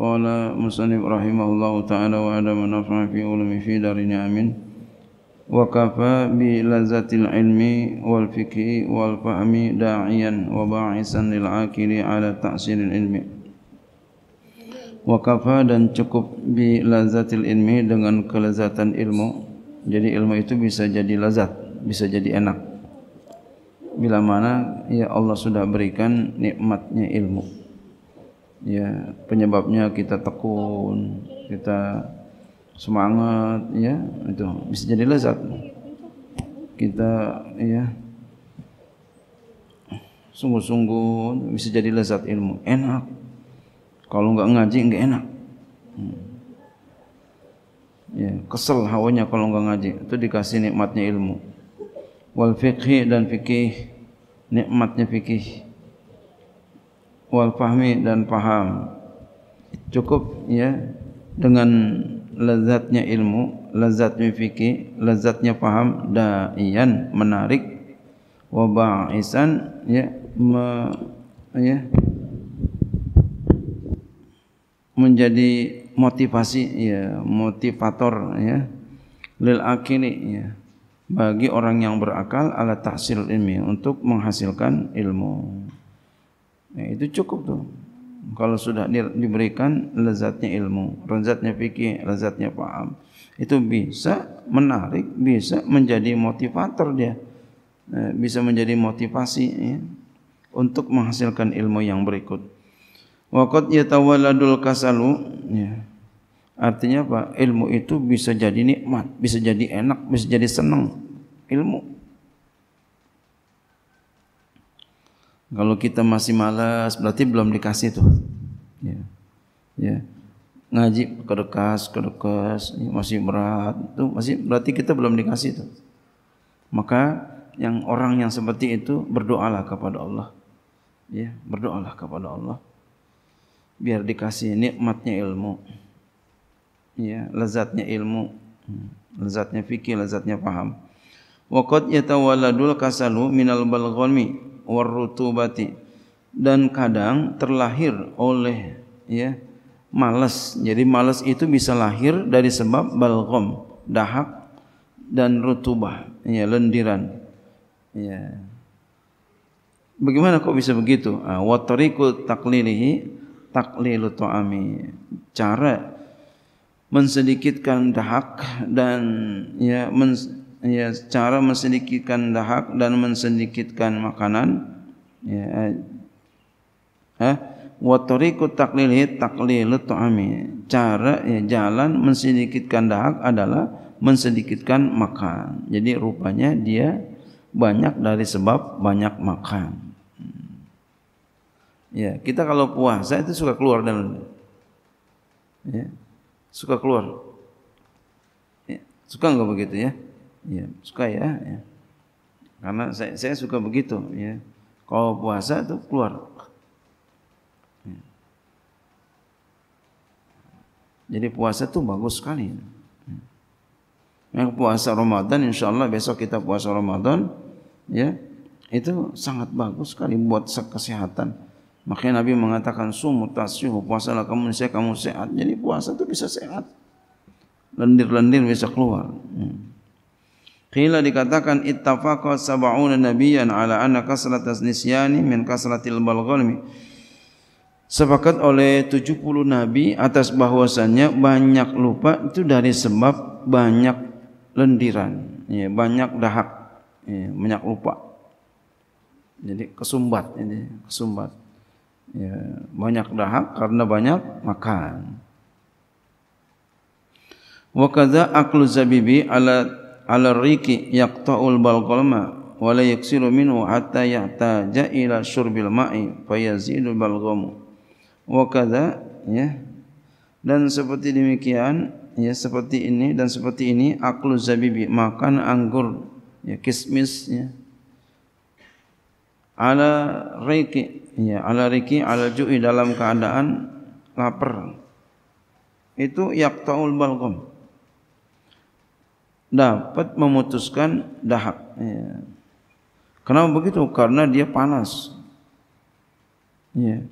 قال مسلم رحمه الله تعالى وعلى من نفع في علمه في دارنا امين وكفى بلذة العلم والفكر والفهم داعيا وباعثا للعاقل على تأثير العلم وكفى dan cukup bi lazatil ilmi dengan kelezatan ilmu jadi ilmu itu bisa jadi lazat bisa jadi enak bila mana ya Allah sudah berikan nikmatnya ilmu ya penyebabnya kita tekun kita semangat ya itu bisa jadi lezat kita ya sungguh-sungguh bisa jadi lezat ilmu enak kalau nggak ngaji nggak enak hmm. ya kesel hawanya kalau nggak ngaji itu dikasih nikmatnya ilmu wal fiqhi dan fikih nikmatnya fikih wal fahmi dan paham cukup ya dengan lezatnya ilmu lezatnya fikih lezatnya paham daian menarik wa ba'isan ya me, ya menjadi motivasi ya motivator ya lil akili ya bagi orang yang berakal ala tahsil ilmi untuk menghasilkan ilmu Ya, itu cukup tu. Kalau sudah diberikan lezatnya ilmu, lezatnya fikih, lezatnya paham, itu bisa menarik, bisa menjadi motivator dia, ya, bisa menjadi motivasi ya, untuk menghasilkan ilmu yang berikut. Wakat yatawaladul kasalu, ya. artinya apa? Ilmu itu bisa jadi nikmat, bisa jadi enak, bisa jadi senang. Ilmu Kalau kita masih malas berarti belum dikasih tuh. Ya. Ya. Ngaji kerekas, kerekas, ya, masih berat itu masih berarti kita belum dikasih tuh. Maka yang orang yang seperti itu berdoalah kepada Allah. Ya, berdoalah kepada Allah. Biar dikasih nikmatnya ilmu. Ya, lezatnya ilmu. Hmm. Lezatnya fikih, lezatnya paham. Waqad yatawalladul kasalu minal balghami warutubati dan kadang terlahir oleh ya malas. Jadi malas itu bisa lahir dari sebab balgom, dahak dan rutubah, ya lendiran. Ya. Bagaimana kok bisa begitu? Ah, wa tariqu taqlilihi taqlilu Cara mensedikitkan dahak dan ya ya, cara mensedikitkan dahak dan mensedikitkan makanan ya eh ha? wa tariqu taqlil taqlil tu'ami cara ya, jalan mensedikitkan dahak adalah mensedikitkan makan jadi rupanya dia banyak dari sebab banyak makan ya kita kalau puasa itu suka keluar dan ya suka keluar ya, suka enggak begitu ya Ya, suka ya. Lah, ya. Karena saya, saya suka begitu. Ya. Kalau puasa itu keluar. Ya. Jadi puasa itu bagus sekali. Ya. Yang puasa Ramadan, insya Allah besok kita puasa Ramadan. Ya, itu sangat bagus sekali buat kesehatan. Makanya Nabi mengatakan sumu tasyuh lah kamu sehat, kamu sehat. Jadi puasa tu bisa sehat. Lendir-lendir bisa keluar. Ya. Qila dikatakan ittafaqa sab'una nabiyyan ala anna kasrat nisyani min kasratil balghami. Sepakat oleh 70 nabi atas bahwasannya banyak lupa itu dari sebab banyak lendiran, ya, banyak dahak, ya, banyak lupa. Jadi kesumbat ini, kesumbat. Ya, banyak dahak karena banyak makan. Wa kadza aklu zabibi ala ala riki yaqta'ul balqalma wa la yaksiru minhu hatta ya'taja ila syurbil ma'i fa yazidul balqamu wa kadha ya dan seperti demikian ya seperti ini dan seperti ini aklu zabibi makan anggur ya kismis ya ala riki ya ala riki ala ju'i dalam keadaan lapar itu yaqta'ul balqamu dapat memutuskan dahak. Ya. Kenapa begitu? Karena dia panas. Ya.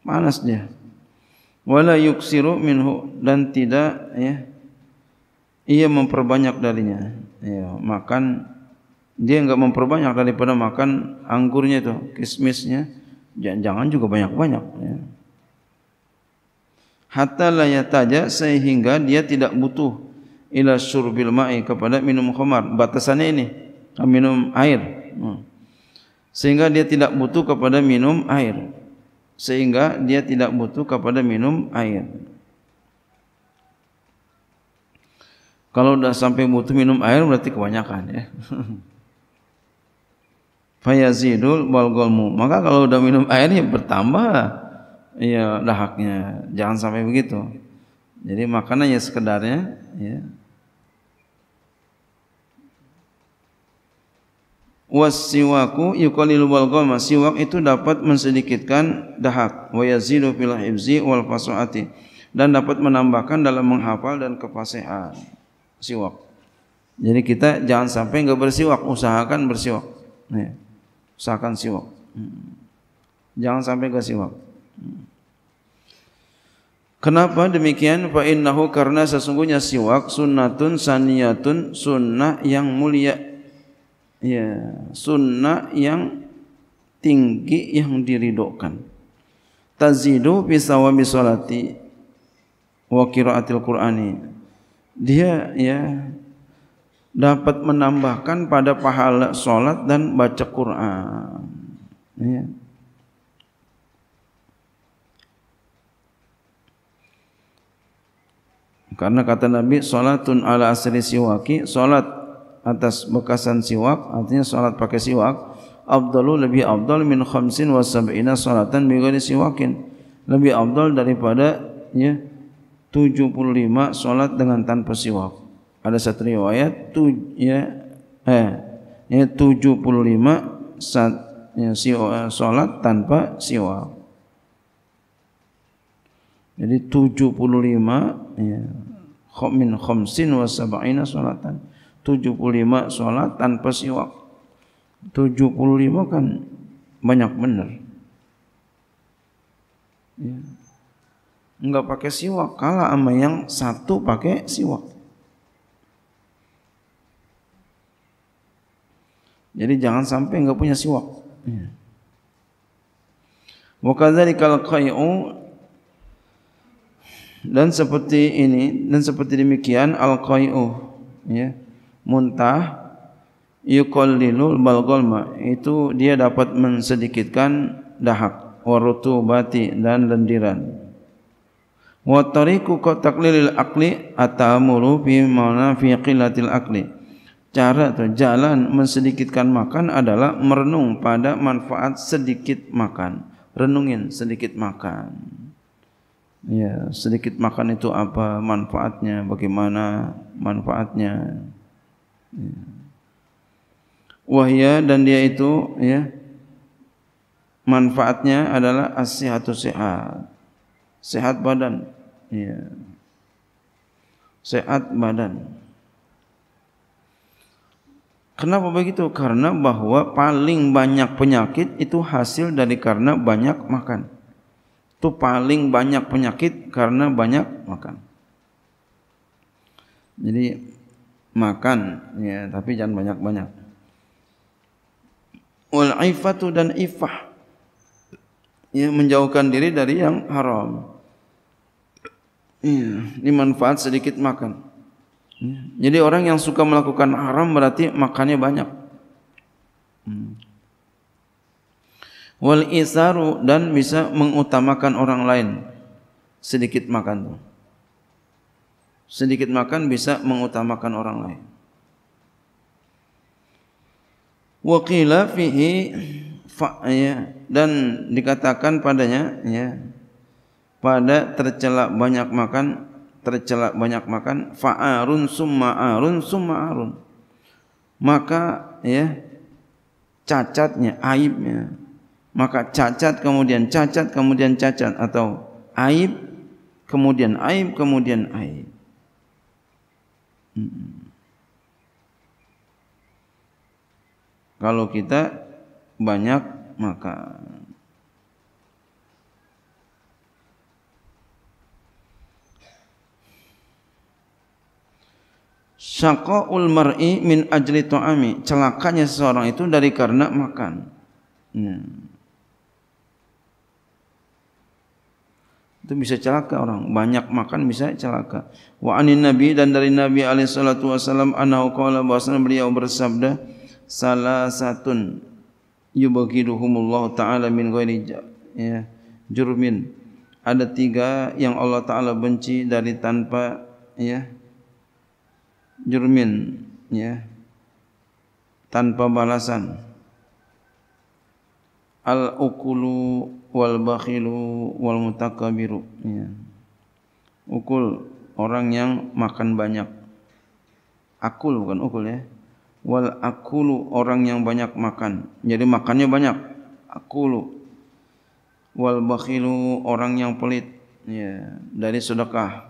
Panas dia. Wala yuksiru minhu dan tidak ya. Ia memperbanyak darinya. Ya, makan dia enggak memperbanyak daripada makan anggurnya itu, kismisnya. Jangan, juga banyak-banyak ya. Hatta la sehingga dia tidak butuh ila surbil ma'i kepada minum khamar batasannya ini minum air ha. sehingga dia tidak butuh kepada minum air sehingga dia tidak butuh kepada minum air kalau sudah sampai butuh minum air berarti kebanyakan ya fayazidul walgolmu maka kalau sudah minum air ya bertambah ya dahaknya jangan sampai begitu jadi makanannya sekedarnya ya wasiwaku yukalilu balgoma siwak itu dapat mensedikitkan dahak wayazilu fil hibzi wal fasuati dan dapat menambahkan dalam menghafal dan kefasihan siwak jadi kita jangan sampai enggak bersiwak usahakan bersiwak ya. usahakan siwak hmm. jangan sampai enggak siwak hmm. Kenapa demikian? Fa innahu karena sesungguhnya siwak sunnatun saniyatun sunnah yang mulia ya sunnah yang tinggi yang diridokkan tazidu fi sawabi salati wa qiraatil qur'ani dia ya dapat menambahkan pada pahala solat dan baca Quran ya karena kata nabi solatun ala asri siwaki solat atas bekasan siwak artinya salat pakai siwak afdalu lebih afdal min khamsin wa sab'ina salatan bighairi siwakin lebih afdal daripada ya 75 salat dengan tanpa siwak ada satu riwayat tu ya eh ya 75 sat, ya, si, eh, salat tanpa siwak jadi 75 ya khamin khamsin wa sab'ina salatan 75 solat tanpa siwak 75 kan banyak benar ya. enggak pakai siwak kalah sama yang satu pakai siwak jadi jangan sampai enggak punya siwak ya. wa kadzalikal qai'u dan seperti ini dan seperti demikian al qai'u ya yeah muntah yuqallilul balgolma itu dia dapat mensedikitkan dahak warutu bati dan lendiran wa tariku taqlilil aqli atamuru fi manafiqilatil aqli cara atau jalan mensedikitkan makan adalah merenung pada manfaat sedikit makan renungin sedikit makan ya sedikit makan itu apa manfaatnya bagaimana manfaatnya Wahya dan dia itu ya, manfaatnya adalah as-sihatu sehat. Sehat badan. Ya. Sehat badan. Kenapa begitu? Karena bahwa paling banyak penyakit itu hasil dari karena banyak makan. Itu paling banyak penyakit karena banyak makan. Jadi makan ya tapi jangan banyak-banyak wal ifatu dan ifah ya menjauhkan diri dari yang haram ya, ini manfaat sedikit makan ya, jadi orang yang suka melakukan haram berarti makannya banyak. Hmm. Wal isaru dan bisa mengutamakan orang lain sedikit makan tuh sedikit makan bisa mengutamakan orang lain. Wa qila fihi fa ya dan dikatakan padanya ya pada tercela banyak makan tercela banyak makan fa'arun summa arun summa arun maka ya cacatnya aibnya maka cacat kemudian cacat kemudian cacat atau aib kemudian aib kemudian aib Kalau kita banyak makan. Syaqaul mar'i min ajli ta'ami. Celakanya seseorang itu dari karena makan. Hmm. itu bisa celaka orang banyak makan bisa celaka wa anin nabi dan dari nabi alaihi salatu wasallam anahu qala bahwasanya beliau bersabda salasatun yubghiduhumullahu taala min ghairi ya jurmin ada tiga yang Allah taala benci dari tanpa ya jurmin ya tanpa balasan al ukulu wal bakhilu wal mutakabiru ya. ukul orang yang makan banyak akul bukan ukul ya wal akulu orang yang banyak makan jadi makannya banyak akulu wal bakhilu orang yang pelit ya dari sedekah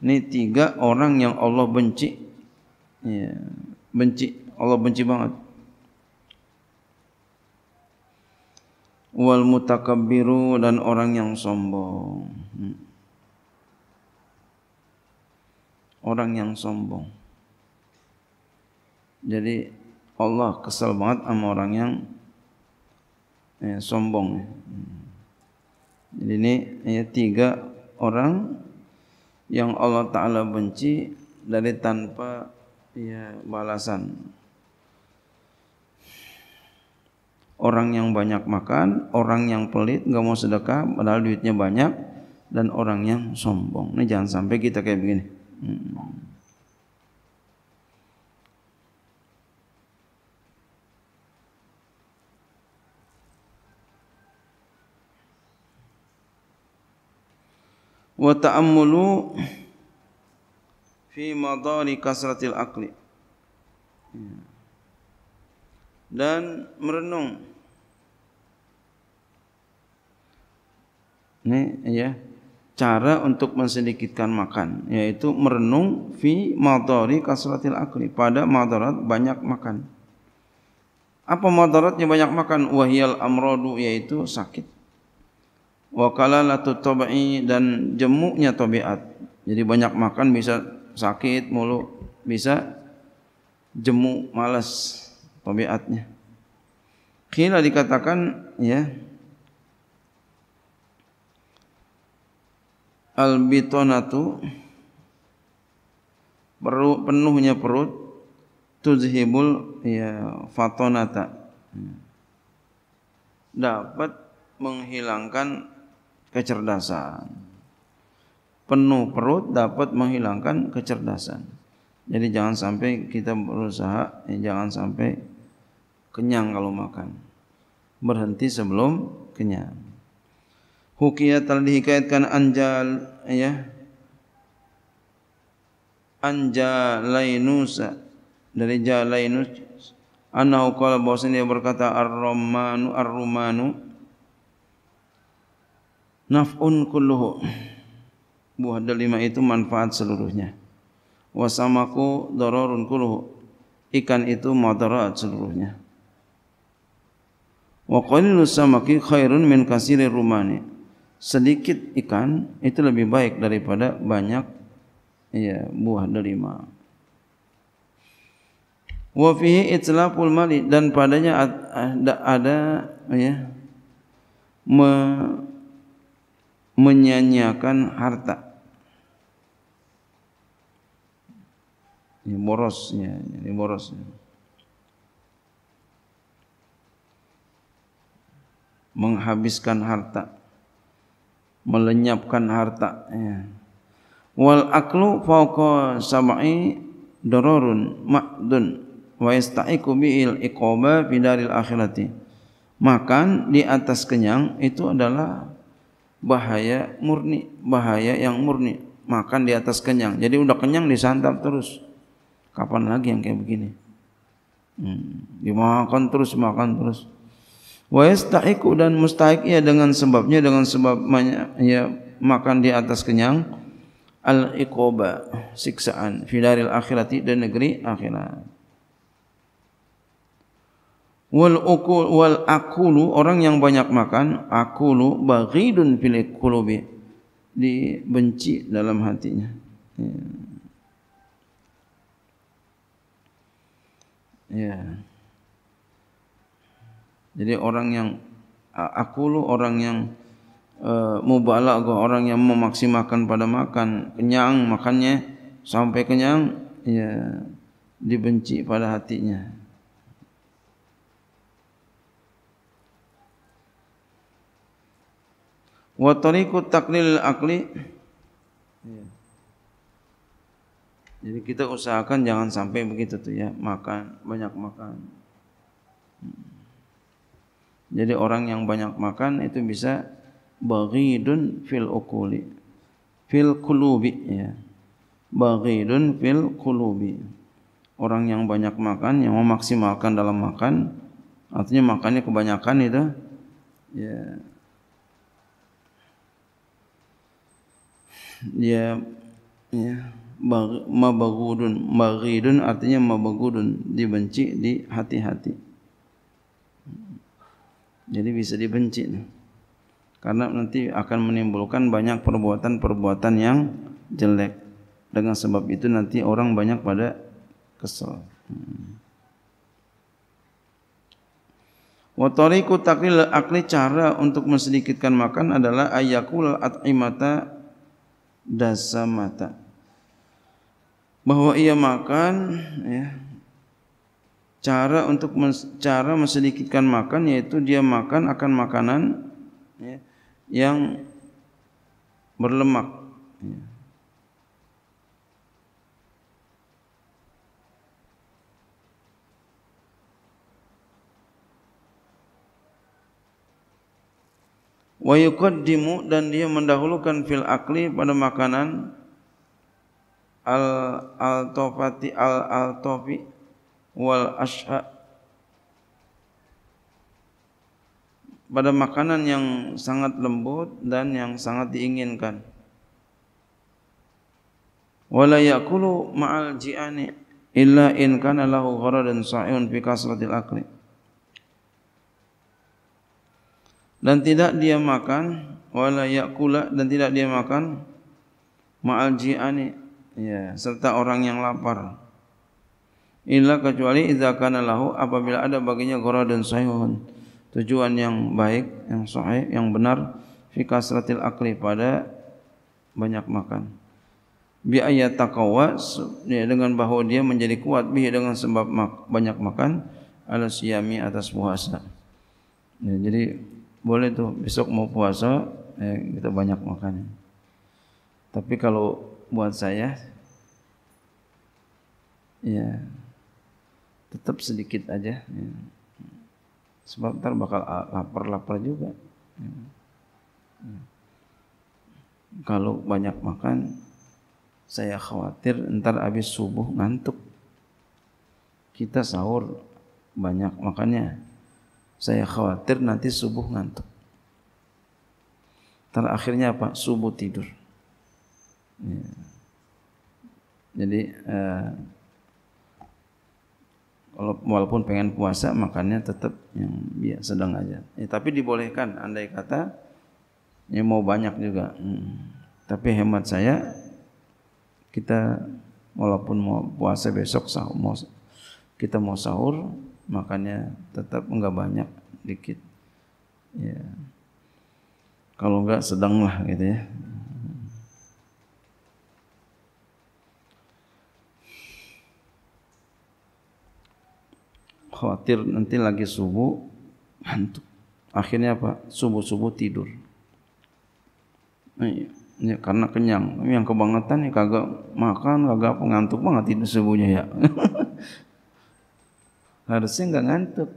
ini tiga orang yang Allah benci ya benci Allah benci banget wal mutakabbiru dan orang yang sombong. Hmm. Orang yang sombong. Jadi Allah kesal banget sama orang yang eh, sombong. Hmm. Jadi ini ayat tiga orang yang Allah Ta'ala benci dari tanpa ya, balasan. orang yang banyak makan, orang yang pelit, enggak mau sedekah, padahal duitnya banyak, dan orang yang sombong. Ini jangan sampai kita kayak begini. Hmm. Wa ta'ammulu fi madari kasratil akli. Hmm. Dan merenung. Dan merenung. ini ya cara untuk mensedikitkan makan yaitu merenung fi madari kasratil akli pada madarat banyak makan apa madaratnya banyak makan wahyal amradu yaitu sakit wa kalalatu tabi dan jemuknya tabiat jadi banyak makan bisa sakit mulu bisa jemu malas tabiatnya Kila dikatakan ya albitonatu perlu penuhnya perut tuzhibul ya fatonata dapat menghilangkan kecerdasan penuh perut dapat menghilangkan kecerdasan jadi jangan sampai kita berusaha ya, jangan sampai kenyang kalau makan berhenti sebelum kenyang hukiyah telah dihikayatkan anjal ya anjalainusa dari jalainus annahu qala bahwasanya dia berkata ar-rumanu ar-rumanu naf'un kulluhu buah delima itu manfaat seluruhnya wasamaku dararun kulluhu ikan itu madarat seluruhnya wa qalilus samaki khairun min kasirir rumani sedikit ikan itu lebih baik daripada banyak ya, buah delima. Wa fihi itlaful mali dan padanya ada, ada ya, me, menyanyiakan harta. Ini borosnya, ini borosnya. menghabiskan harta melenyapkan harta ya. wal aklu fauqa samai dororun ma'dun wa yasta'iku bil iqama bidaril akhirati makan di atas kenyang itu adalah bahaya murni bahaya yang murni makan di atas kenyang jadi udah kenyang disantap terus kapan lagi yang kayak begini hmm. dimakan terus makan terus wa yastahiqu dan mustahiq ia dengan sebabnya dengan sebab ia ya, makan di atas kenyang al iqoba siksaan fi daril akhirati dan negeri akhirat wal ukul wal akulu orang yang banyak makan akulu baghidun fil qulubi dibenci dalam hatinya ya yeah. Jadi orang yang aku akulu orang yang e, mubalag orang yang memaksimalkan pada makan kenyang makannya sampai kenyang ya dibenci pada hatinya wa tariqu taklil akli ya. jadi kita usahakan jangan sampai begitu tuh ya makan banyak makan jadi orang yang banyak makan itu bisa baghidun fil uquli fil qulubi ya. Baghidun fil qulubi. Orang yang banyak makan yang memaksimalkan dalam makan artinya makannya kebanyakan itu ya ya ya mabagudun mabagudun artinya mabagudun dibenci di hati-hati jadi bisa dibenci. Karena nanti akan menimbulkan banyak perbuatan-perbuatan yang jelek. Dengan sebab itu nanti orang banyak pada kesel. Hmm. Wa tariqu taqlil akli cara untuk mensedikitkan makan adalah ayakul at'imata dasamata. Bahwa ia makan ya, cara untuk mes, cara mensedikitkan makan yaitu dia makan akan makanan ya, yang berlemak ya. wa yuqaddimu dan dia mendahulukan fil akli pada makanan al al tofati al al tofi wal asha pada makanan yang sangat lembut dan yang sangat diinginkan wala yakulu ma'al ji'ani illa in kana lahu gharadun sa'un fi kasratil akli dan tidak dia makan wala yakula dan tidak dia makan ma'al ji'ani ya serta orang yang lapar Inilah kecuali idza kana lahu apabila ada baginya dan sahihun tujuan yang baik yang sahih yang benar fi kasratil akli pada banyak makan bi ayyataqwa ya, dengan bahwa dia menjadi kuat bi dengan sebab banyak makan ala siami atas puasa ya, jadi boleh tuh besok mau puasa ya, kita banyak makan tapi kalau buat saya ya tetap sedikit aja ya. sebab ntar bakal ah, lapar lapar juga ya. ya. kalau banyak makan saya khawatir ntar habis subuh ngantuk kita sahur banyak makannya saya khawatir nanti subuh ngantuk ntar akhirnya apa subuh tidur ya. jadi eh, walaupun pengen puasa makannya tetap yang ya, sedang aja. Ya, tapi dibolehkan andai kata ya mau banyak juga. Hmm. Tapi hemat saya kita walaupun mau puasa besok sahur mau kita mau sahur makannya tetap enggak banyak dikit. Ya. Kalau enggak sedang lah gitu ya. khawatir nanti lagi subuh ngantuk. Akhirnya apa? Subuh-subuh tidur. Ini ya, karena kenyang. Yang kebangetan ya kagak makan, kagak pengantuk banget tidur subuhnya ya. Harusnya enggak ngantuk.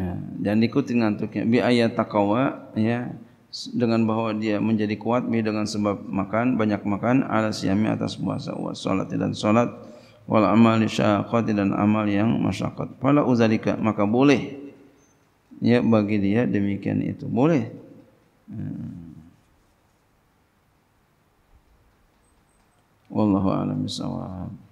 Ya, dan ikuti ngantuknya bi ayat takwa ya dengan bahwa dia menjadi kuat mi dengan sebab makan banyak makan ala siami atas puasa wa salat dan salat wal amali syaqat dan amal yang masyaqat fala uzalika maka boleh ya bagi dia demikian itu boleh hmm. wallahu alam bisawab